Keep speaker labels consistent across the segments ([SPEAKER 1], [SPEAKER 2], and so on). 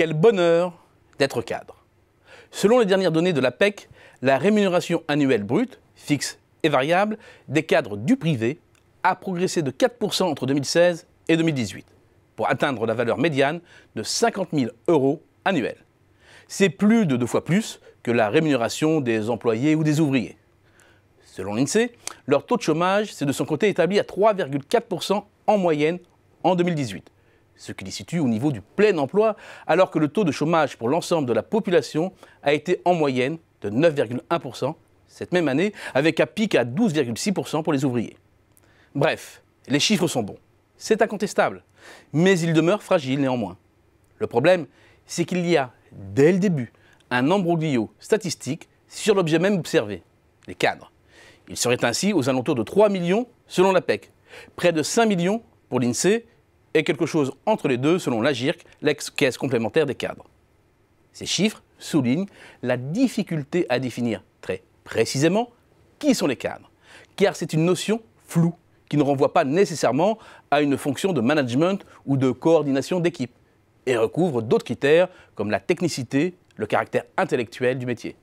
[SPEAKER 1] Quel bonheur d'être cadre. Selon les dernières données de la PEC, la rémunération annuelle brute, fixe et variable, des cadres du privé a progressé de 4% entre 2016 et 2018, pour atteindre la valeur médiane de 50 000 euros annuels. C'est plus de deux fois plus que la rémunération des employés ou des ouvriers. Selon l'INSEE, e, leur taux de chômage s'est de son côté établi à 3,4% en moyenne en 2018, ce qui les situe au niveau du plein emploi, alors que le taux de chômage pour l'ensemble de la population a été en moyenne de 9,1% cette même année, avec un pic à 12,6% pour les ouvriers. Bref, les chiffres sont bons, c'est incontestable, mais ils demeurent fragiles néanmoins. Le problème, c'est qu'il y a, dès le début, un embroglio statistique sur l'objet même observé, les cadres. Il serait ainsi aux alentours de 3 millions selon la PEC, près de 5 millions pour l'INSEE et quelque chose entre les deux selon l'AGIRC, l'ex-caisse complémentaire des cadres. Ces chiffres soulignent la difficulté à définir très précisément qui sont les cadres, car c'est une notion floue qui ne renvoie pas nécessairement à une fonction de management ou de coordination d'équipe, et recouvre d'autres critères comme la technicité, le caractère intellectuel du métier.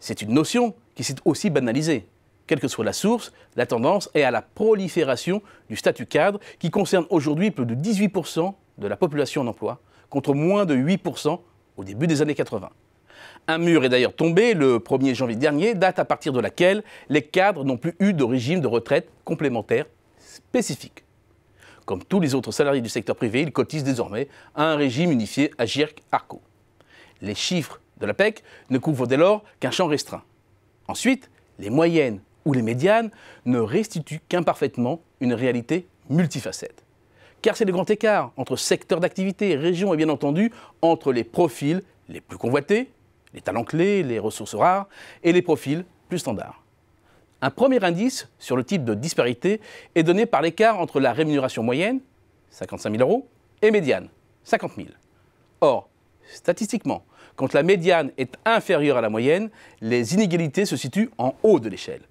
[SPEAKER 1] C'est une notion qui s'est aussi banalisée, quelle que soit la source, la tendance est à la prolifération du statut cadre qui concerne aujourd'hui plus de 18% de la population en emploi contre moins de 8% au début des années 80. Un mur est d'ailleurs tombé le 1er janvier dernier, date à partir de laquelle les cadres n'ont plus eu de régime de retraite complémentaire spécifique. Comme tous les autres salariés du secteur privé, ils cotisent désormais à un régime unifié à GIRC-ARCO. Les chiffres de la PEC ne couvrent dès lors qu'un champ restreint. Ensuite, les moyennes ou les médianes ne restituent qu'imparfaitement une réalité multifacette. Car c'est le grand écart entre secteurs d'activité, régions et bien entendu entre les profils les plus convoités, les talents clés, les ressources rares, et les profils plus standards. Un premier indice sur le type de disparité est donné par l'écart entre la rémunération moyenne, 55 000 euros, et médiane, 50 000. Or, statistiquement, quand la médiane est inférieure à la moyenne, les inégalités se situent en haut de l'échelle.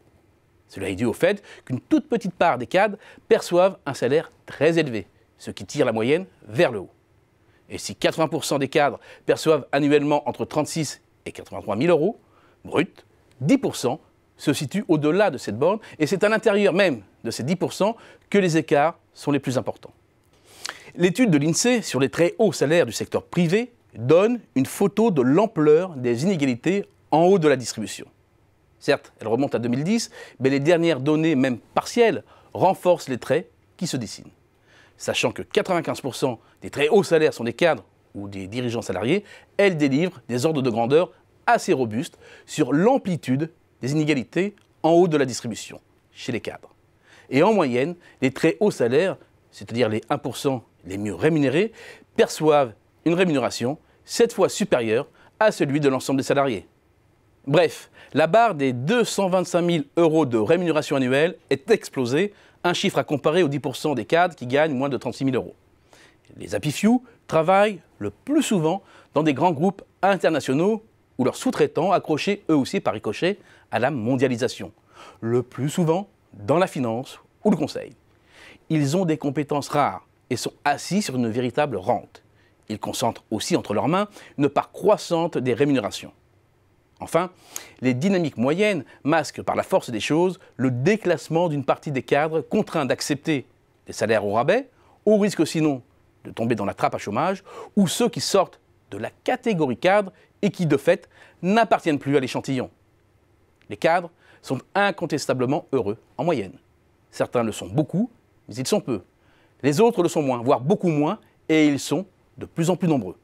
[SPEAKER 1] Cela est dû au fait qu'une toute petite part des cadres perçoivent un salaire très élevé, ce qui tire la moyenne vers le haut. Et si 80% des cadres perçoivent annuellement entre 36 et 83 000 euros, brut, 10% se situent au-delà de cette borne, et c'est à l'intérieur même de ces 10% que les écarts sont les plus importants. L'étude de l'INSEE sur les très hauts salaires du secteur privé donne une photo de l'ampleur des inégalités en haut de la distribution. Certes, elle remonte à 2010, mais les dernières données, même partielles, renforcent les traits qui se dessinent. Sachant que 95% des très hauts salaires sont des cadres ou des dirigeants salariés, elle délivre des ordres de grandeur assez robustes sur l'amplitude des inégalités en haut de la distribution, chez les cadres. Et en moyenne, les très hauts salaires, c'est-à-dire les 1% les mieux rémunérés, perçoivent une rémunération 7 fois supérieure à celui de l'ensemble des salariés. Bref, la barre des 225 000 euros de rémunération annuelle est explosée, un chiffre à comparer aux 10% des cadres qui gagnent moins de 36 000 euros. Les Happy travaillent le plus souvent dans des grands groupes internationaux ou leurs sous-traitants accrochés eux aussi par ricochet à la mondialisation. Le plus souvent dans la finance ou le conseil. Ils ont des compétences rares et sont assis sur une véritable rente. Ils concentrent aussi entre leurs mains une part croissante des rémunérations. Enfin, les dynamiques moyennes masquent par la force des choses le déclassement d'une partie des cadres contraints d'accepter des salaires au rabais, au risque sinon de tomber dans la trappe à chômage, ou ceux qui sortent de la catégorie cadre et qui, de fait, n'appartiennent plus à l'échantillon. Les cadres sont incontestablement heureux en moyenne. Certains le sont beaucoup, mais ils sont peu. Les autres le sont moins, voire beaucoup moins, et ils sont de plus en plus nombreux.